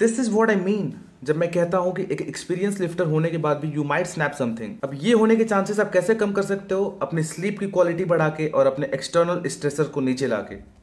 this is what I mean जब मैं कहता हूं कि एक एक्सपीरियंस लिफ्टर होने के बाद भी यू माइट स्नैप समथिंग अब ये होने के चांसेस आप कैसे कम कर सकते हो अपनी स्लीप की क्वालिटी बढ़ा के और अपने एक्सटर्नल स्ट्रेसर को नीचे ला के